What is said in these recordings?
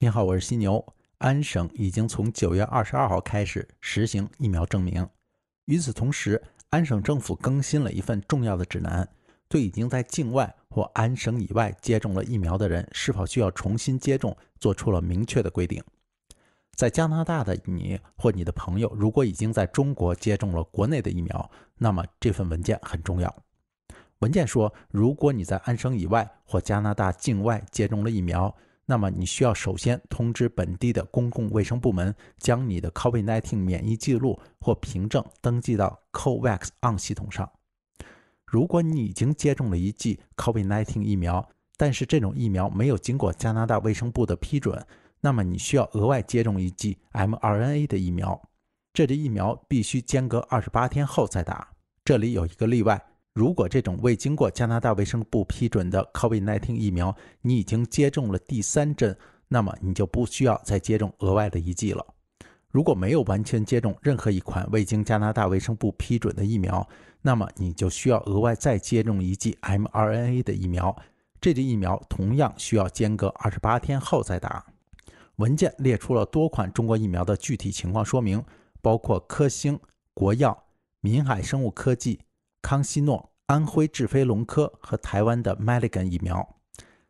你好，我是犀牛。安省已经从九月二十二号开始实行疫苗证明。与此同时，安省政府更新了一份重要的指南，对已经在境外或安省以外接种了疫苗的人是否需要重新接种，做出了明确的规定。在加拿大的你或你的朋友，如果已经在中国接种了国内的疫苗，那么这份文件很重要。文件说，如果你在安省以外或加拿大境外接种了疫苗，那么你需要首先通知本地的公共卫生部门，将你的 COVID-19 免疫记录或凭证登记到 c o v a x o n 系统上。如果你已经接种了一剂 COVID-19 疫苗，但是这种疫苗没有经过加拿大卫生部的批准，那么你需要额外接种一剂 mRNA 的疫苗。这支疫苗必须间隔二十八天后再打。这里有一个例外。如果这种未经过加拿大卫生部批准的 COVID-19 疫苗，你已经接种了第三针，那么你就不需要再接种额外的一剂了。如果没有完全接种任何一款未经加拿大卫生部批准的疫苗，那么你就需要额外再接种一剂 mRNA 的疫苗。这剂疫苗同样需要间隔二十八天后再打。文件列出了多款中国疫苗的具体情况说明，包括科兴、国药、民海生物科技。康希诺、安徽智飞龙科和台湾的 Maligan 疫苗，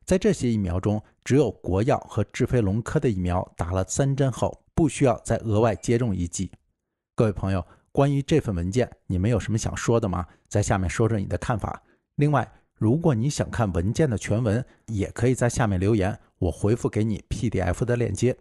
在这些疫苗中，只有国药和智飞龙科的疫苗打了三针后，不需要再额外接种一剂。各位朋友，关于这份文件，你们有什么想说的吗？在下面说说你的看法。另外，如果你想看文件的全文，也可以在下面留言，我回复给你 PDF 的链接。